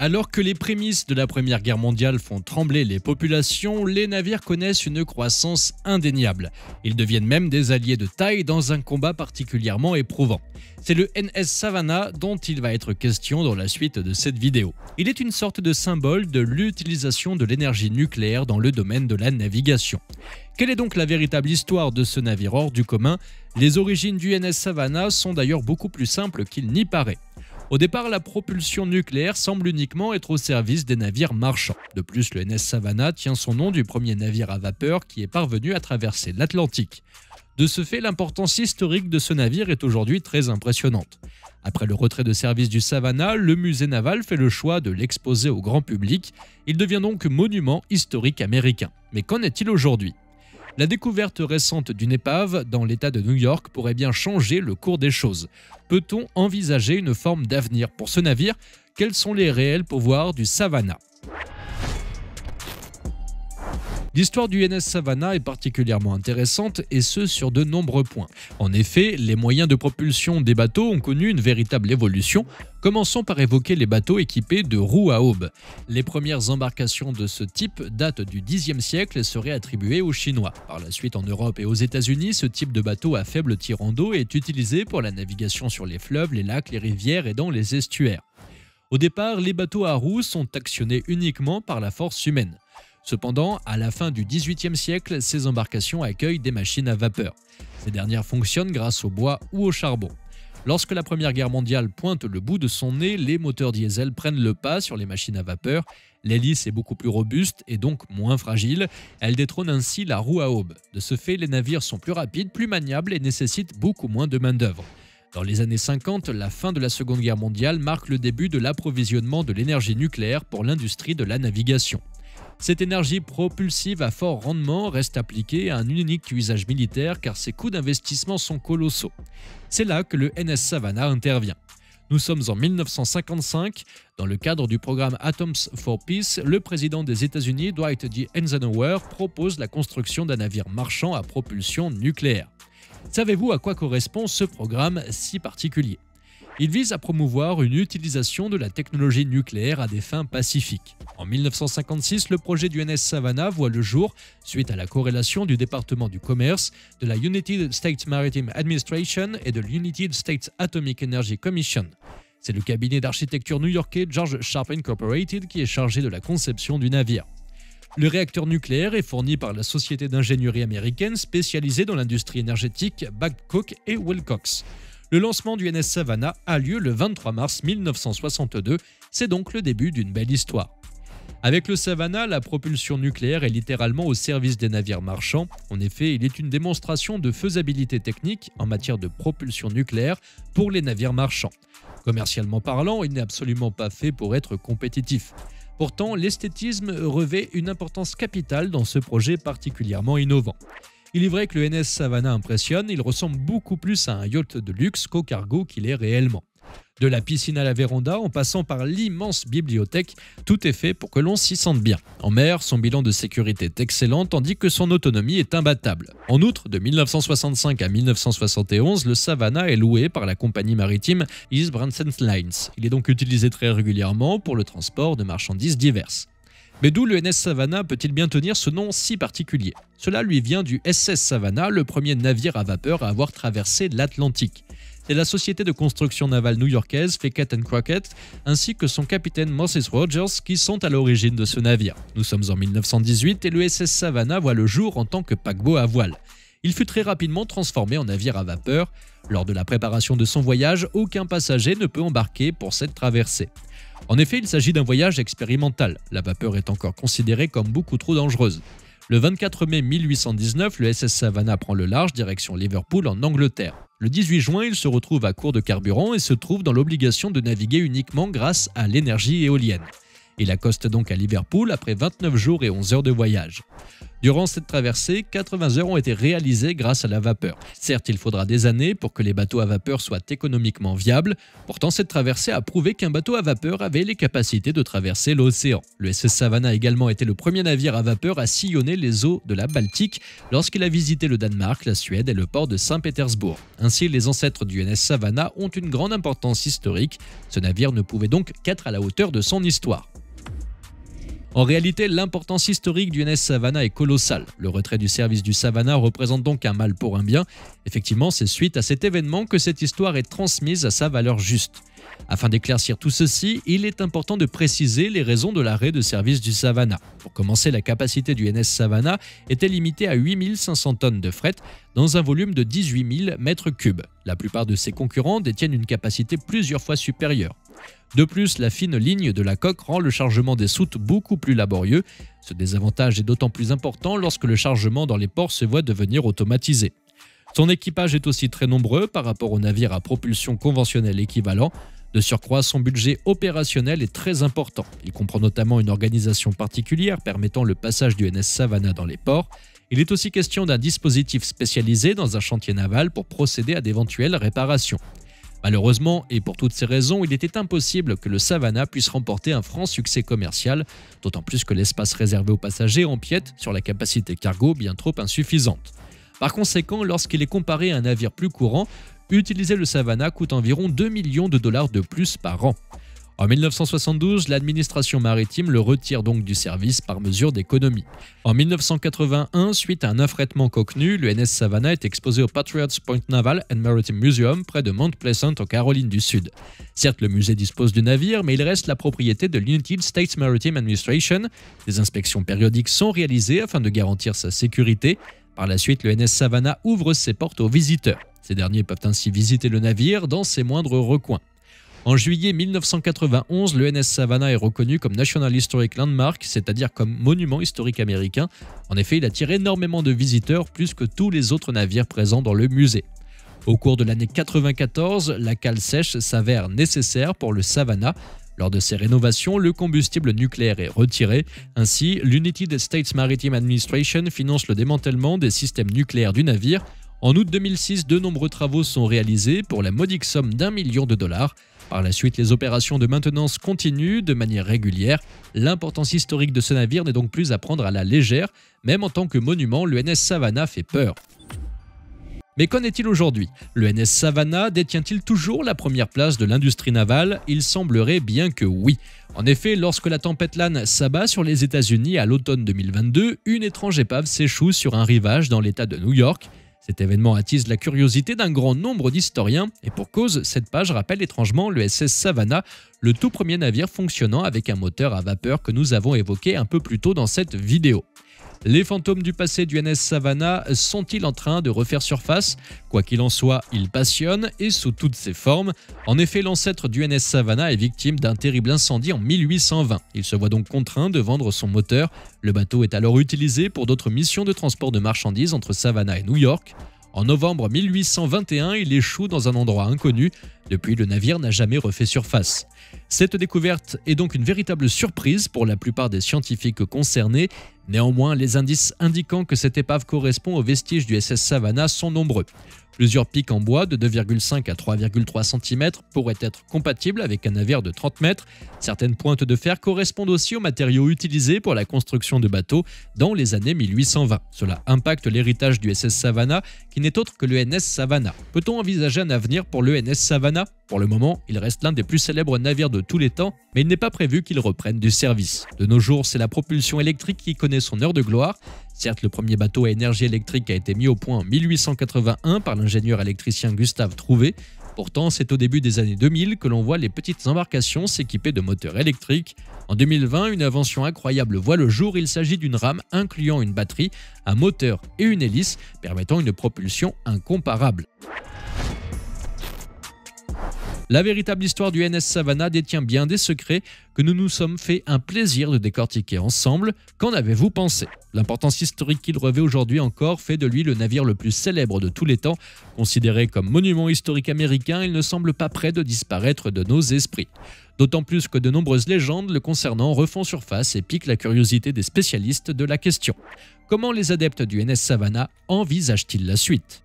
Alors que les prémices de la Première Guerre mondiale font trembler les populations, les navires connaissent une croissance indéniable. Ils deviennent même des alliés de taille dans un combat particulièrement éprouvant. C'est le NS Savannah dont il va être question dans la suite de cette vidéo. Il est une sorte de symbole de l'utilisation de l'énergie nucléaire dans le domaine de la navigation. Quelle est donc la véritable histoire de ce navire hors du commun Les origines du NS Savannah sont d'ailleurs beaucoup plus simples qu'il n'y paraît. Au départ, la propulsion nucléaire semble uniquement être au service des navires marchands. De plus, le NS Savannah tient son nom du premier navire à vapeur qui est parvenu à traverser l'Atlantique. De ce fait, l'importance historique de ce navire est aujourd'hui très impressionnante. Après le retrait de service du Savannah, le musée naval fait le choix de l'exposer au grand public. Il devient donc monument historique américain. Mais qu'en est-il aujourd'hui la découverte récente d'une épave dans l'État de New York pourrait bien changer le cours des choses. Peut-on envisager une forme d'avenir pour ce navire Quels sont les réels pouvoirs du Savannah L'histoire du NS Savannah est particulièrement intéressante et ce sur de nombreux points. En effet, les moyens de propulsion des bateaux ont connu une véritable évolution. Commençons par évoquer les bateaux équipés de roues à aubes. Les premières embarcations de ce type datent du Xe siècle et seraient attribuées aux Chinois. Par la suite, en Europe et aux États-Unis, ce type de bateau à faible tirant d'eau est utilisé pour la navigation sur les fleuves, les lacs, les rivières et dans les estuaires. Au départ, les bateaux à roues sont actionnés uniquement par la force humaine. Cependant, à la fin du XVIIIe siècle, ces embarcations accueillent des machines à vapeur. Ces dernières fonctionnent grâce au bois ou au charbon. Lorsque la Première Guerre mondiale pointe le bout de son nez, les moteurs diesel prennent le pas sur les machines à vapeur. L'hélice est beaucoup plus robuste et donc moins fragile. Elle détrône ainsi la roue à aube. De ce fait, les navires sont plus rapides, plus maniables et nécessitent beaucoup moins de main-d'œuvre. Dans les années 50, la fin de la Seconde Guerre mondiale marque le début de l'approvisionnement de l'énergie nucléaire pour l'industrie de la navigation. Cette énergie propulsive à fort rendement reste appliquée à un unique usage militaire car ses coûts d'investissement sont colossaux. C'est là que le NS Savannah intervient. Nous sommes en 1955. Dans le cadre du programme Atoms for Peace, le président des États-Unis, Dwight D. Eisenhower, propose la construction d'un navire marchand à propulsion nucléaire. Savez-vous à quoi correspond ce programme si particulier il vise à promouvoir une utilisation de la technologie nucléaire à des fins pacifiques. En 1956, le projet du NS Savannah voit le jour suite à la corrélation du département du commerce, de la United States Maritime Administration et de l'United States Atomic Energy Commission. C'est le cabinet d'architecture new-yorkais George Sharp Incorporated qui est chargé de la conception du navire. Le réacteur nucléaire est fourni par la société d'ingénierie américaine spécialisée dans l'industrie énergétique Babcock et Wilcox. Le lancement du NS Savannah a lieu le 23 mars 1962, c'est donc le début d'une belle histoire. Avec le Savannah, la propulsion nucléaire est littéralement au service des navires marchands. En effet, il est une démonstration de faisabilité technique en matière de propulsion nucléaire pour les navires marchands. Commercialement parlant, il n'est absolument pas fait pour être compétitif. Pourtant, l'esthétisme revêt une importance capitale dans ce projet particulièrement innovant. Il est vrai que le NS Savannah impressionne, il ressemble beaucoup plus à un yacht de luxe qu'au cargo qu'il est réellement. De la piscine à la véranda, en passant par l'immense bibliothèque, tout est fait pour que l'on s'y sente bien. En mer, son bilan de sécurité est excellent, tandis que son autonomie est imbattable. En outre, de 1965 à 1971, le Savannah est loué par la compagnie maritime East Branson Lines. Il est donc utilisé très régulièrement pour le transport de marchandises diverses. Mais d'où le NS Savannah peut-il bien tenir ce nom si particulier Cela lui vient du SS Savannah, le premier navire à vapeur à avoir traversé l'Atlantique. C'est la société de construction navale new-yorkaise Fickett Crockett ainsi que son capitaine Moses Rogers qui sont à l'origine de ce navire. Nous sommes en 1918 et le SS Savannah voit le jour en tant que paquebot à voile il fut très rapidement transformé en navire à vapeur. Lors de la préparation de son voyage, aucun passager ne peut embarquer pour cette traversée. En effet, il s'agit d'un voyage expérimental. La vapeur est encore considérée comme beaucoup trop dangereuse. Le 24 mai 1819, le SS Savannah prend le large direction Liverpool en Angleterre. Le 18 juin, il se retrouve à court de carburant et se trouve dans l'obligation de naviguer uniquement grâce à l'énergie éolienne. Il accoste donc à Liverpool après 29 jours et 11 heures de voyage. Durant cette traversée, 80 heures ont été réalisées grâce à la vapeur. Certes, il faudra des années pour que les bateaux à vapeur soient économiquement viables, pourtant cette traversée a prouvé qu'un bateau à vapeur avait les capacités de traverser l'océan. Le SS Savannah a également été le premier navire à vapeur à sillonner les eaux de la Baltique lorsqu'il a visité le Danemark, la Suède et le port de Saint-Pétersbourg. Ainsi, les ancêtres du NS Savannah ont une grande importance historique. Ce navire ne pouvait donc qu'être à la hauteur de son histoire. En réalité, l'importance historique du NS Savannah est colossale. Le retrait du service du Savannah représente donc un mal pour un bien. Effectivement, c'est suite à cet événement que cette histoire est transmise à sa valeur juste. Afin d'éclaircir tout ceci, il est important de préciser les raisons de l'arrêt de service du Savannah. Pour commencer, la capacité du NS Savannah était limitée à 8500 tonnes de fret dans un volume de 18 000 mètres cubes. La plupart de ses concurrents détiennent une capacité plusieurs fois supérieure. De plus, la fine ligne de la coque rend le chargement des soutes beaucoup plus laborieux. Ce désavantage est d'autant plus important lorsque le chargement dans les ports se voit devenir automatisé. Son équipage est aussi très nombreux par rapport aux navires à propulsion conventionnelle équivalent. De surcroît, son budget opérationnel est très important. Il comprend notamment une organisation particulière permettant le passage du NS Savannah dans les ports. Il est aussi question d'un dispositif spécialisé dans un chantier naval pour procéder à d'éventuelles réparations. Malheureusement, et pour toutes ces raisons, il était impossible que le Savannah puisse remporter un franc succès commercial, d'autant plus que l'espace réservé aux passagers empiète sur la capacité cargo bien trop insuffisante. Par conséquent, lorsqu'il est comparé à un navire plus courant, utiliser le Savannah coûte environ 2 millions de dollars de plus par an. En 1972, l'administration maritime le retire donc du service par mesure d'économie. En 1981, suite à un affrètement coquenu, le NS Savannah est exposé au Patriots Point Naval and Maritime Museum près de Mount Pleasant en Caroline du Sud. Certes, le musée dispose du navire, mais il reste la propriété de l'United States Maritime Administration. Des inspections périodiques sont réalisées afin de garantir sa sécurité. Par la suite, le NS Savannah ouvre ses portes aux visiteurs. Ces derniers peuvent ainsi visiter le navire dans ses moindres recoins. En juillet 1991, le NS Savannah est reconnu comme National Historic Landmark, c'est-à-dire comme monument historique américain. En effet, il attire énormément de visiteurs, plus que tous les autres navires présents dans le musée. Au cours de l'année 94, la cale sèche s'avère nécessaire pour le Savannah. Lors de ces rénovations, le combustible nucléaire est retiré. Ainsi, l'United States Maritime Administration finance le démantèlement des systèmes nucléaires du navire. En août 2006, de nombreux travaux sont réalisés pour la modique somme d'un million de dollars. Par la suite, les opérations de maintenance continuent de manière régulière. L'importance historique de ce navire n'est donc plus à prendre à la légère. Même en tant que monument, le NS Savannah fait peur. Mais qu'en est-il aujourd'hui Le NS Savannah détient-il toujours la première place de l'industrie navale Il semblerait bien que oui. En effet, lorsque la tempête Lan s'abat sur les États-Unis à l'automne 2022, une étrange épave s'échoue sur un rivage dans l'État de New York. Cet événement attise la curiosité d'un grand nombre d'historiens, et pour cause, cette page rappelle étrangement le SS Savannah, le tout premier navire fonctionnant avec un moteur à vapeur que nous avons évoqué un peu plus tôt dans cette vidéo. Les fantômes du passé du NS Savannah sont-ils en train de refaire surface Quoi qu'il en soit, ils passionnent et sous toutes ses formes. En effet, l'ancêtre du NS Savannah est victime d'un terrible incendie en 1820. Il se voit donc contraint de vendre son moteur. Le bateau est alors utilisé pour d'autres missions de transport de marchandises entre Savannah et New York. En novembre 1821, il échoue dans un endroit inconnu. Depuis, le navire n'a jamais refait surface. Cette découverte est donc une véritable surprise pour la plupart des scientifiques concernés. Néanmoins, les indices indiquant que cette épave correspond aux vestiges du SS Savannah sont nombreux. Plusieurs pics en bois de 2,5 à 3,3 cm pourraient être compatibles avec un navire de 30 mètres. Certaines pointes de fer correspondent aussi aux matériaux utilisés pour la construction de bateaux dans les années 1820. Cela impacte l'héritage du SS Savannah, qui n'est autre que le NS Savannah. Peut-on envisager un avenir pour le NS Savannah Pour le moment, il reste l'un des plus célèbres navires de de tous les temps, mais il n'est pas prévu qu'ils reprennent du service. De nos jours, c'est la propulsion électrique qui connaît son heure de gloire. Certes, le premier bateau à énergie électrique a été mis au point en 1881 par l'ingénieur électricien Gustave Trouvé. Pourtant, c'est au début des années 2000 que l'on voit les petites embarcations s'équiper de moteurs électriques. En 2020, une invention incroyable voit le jour. Il s'agit d'une rame incluant une batterie, un moteur et une hélice, permettant une propulsion incomparable. La véritable histoire du NS Savannah détient bien des secrets que nous nous sommes fait un plaisir de décortiquer ensemble. Qu'en avez-vous pensé L'importance historique qu'il revêt aujourd'hui encore fait de lui le navire le plus célèbre de tous les temps. Considéré comme monument historique américain, il ne semble pas près de disparaître de nos esprits. D'autant plus que de nombreuses légendes le concernant refont surface et piquent la curiosité des spécialistes de la question. Comment les adeptes du NS Savannah envisagent-ils la suite